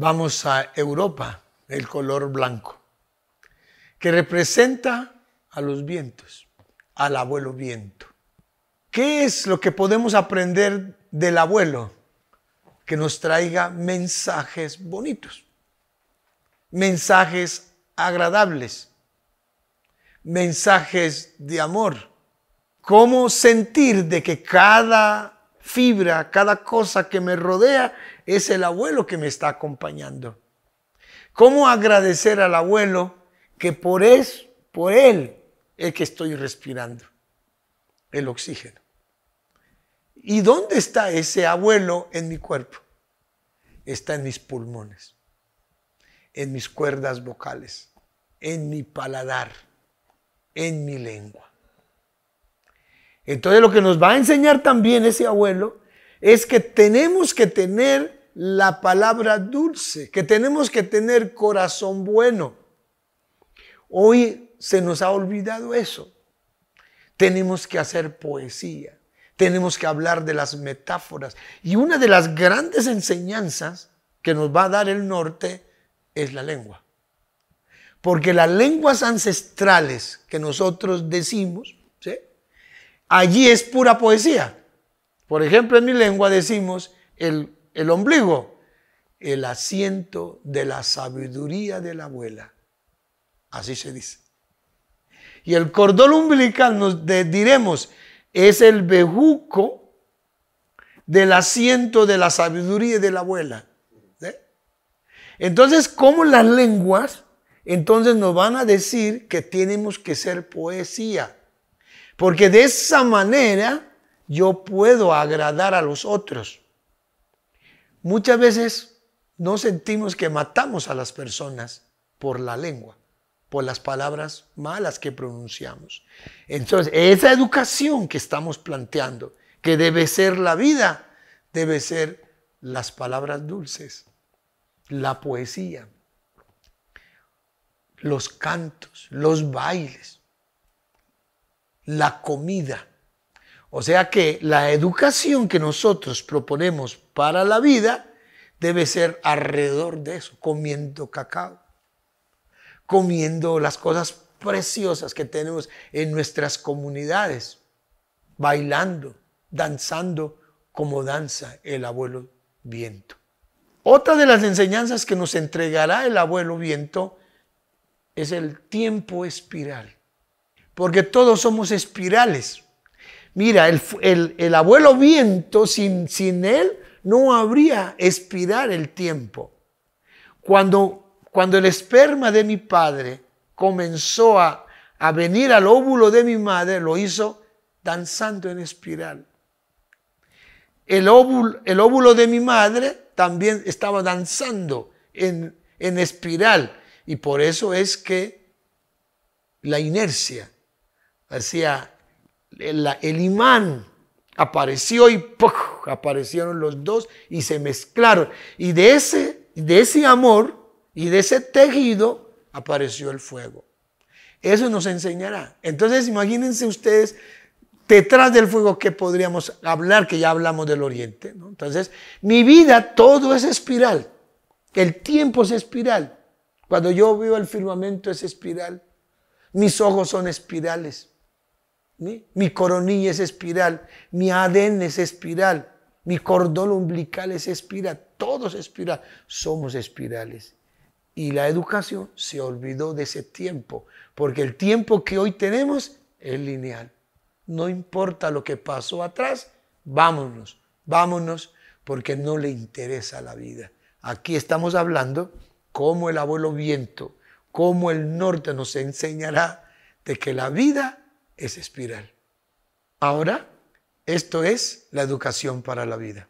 vamos a Europa, el color blanco, que representa a los vientos, al abuelo viento. ¿Qué es lo que podemos aprender del abuelo? Que nos traiga mensajes bonitos, mensajes agradables, mensajes de amor. ¿Cómo sentir de que cada fibra, cada cosa que me rodea, es el abuelo que me está acompañando. ¿Cómo agradecer al abuelo que por, por él es que estoy respirando el oxígeno? ¿Y dónde está ese abuelo en mi cuerpo? Está en mis pulmones, en mis cuerdas vocales, en mi paladar, en mi lengua. Entonces lo que nos va a enseñar también ese abuelo es que tenemos que tener la palabra dulce, que tenemos que tener corazón bueno. Hoy se nos ha olvidado eso. Tenemos que hacer poesía, tenemos que hablar de las metáforas. Y una de las grandes enseñanzas que nos va a dar el norte es la lengua. Porque las lenguas ancestrales que nosotros decimos, ¿sí? allí es pura poesía. Por ejemplo, en mi lengua decimos el, ombligo, el asiento de la sabiduría de la abuela. Así se dice. Y el cordón umbilical, nos diremos, es el bejuco del asiento de la sabiduría de la abuela. ¿eh? Entonces, ¿cómo las lenguas entonces nos van a decir que tenemos que ser poesía? Porque de esa manera yo puedo agradar a los otros. Muchas veces no sentimos que matamos a las personas por la lengua, por las palabras malas que pronunciamos. Entonces, esa educación que estamos planteando, que debe ser la vida, debe ser las palabras dulces, la poesía, los cantos, los bailes, la comida. O sea que la educación que nosotros proponemos para la vida debe ser alrededor de eso, comiendo cacao, comiendo las cosas preciosas que tenemos en nuestras comunidades, bailando, danzando como danza el abuelo viento. Otra de las enseñanzas que nos entregará el abuelo viento es el tiempo espiral porque todos somos espirales. Mira, el, abuelo viento, sin, él, no habría espiral el tiempo. Cuando, cuando el esperma de mi padre comenzó a, venir al óvulo de mi madre, lo hizo danzando en espiral. El óvulo, de mi madre también estaba danzando en espiral y por eso es que la inercia Decía, el, imán apareció y aparecieron los dos y se mezclaron. Y de ese, de ese amor y de ese tejido apareció el fuego. Eso nos enseñará. Entonces imagínense ustedes detrás del fuego que podríamos hablar, que ya hablamos del oriente. Entonces, mi vida, todo es espiral. El tiempo es espiral. Cuando yo veo el firmamento es espiral. Mis ojos son espirales. Mi coronilla es espiral, mi ADN es espiral, mi cordón umbilical es espiral, todos espiral, somos espirales. Y la educación se olvidó de ese tiempo, porque el tiempo que hoy tenemos es lineal. No importa lo que pasó atrás, vámonos, vámonos, porque no le interesa la vida. Aquí estamos hablando como el abuelo viento, como el norte nos enseñará de que la vida es espiral. Ahora, esto es la educación para la vida.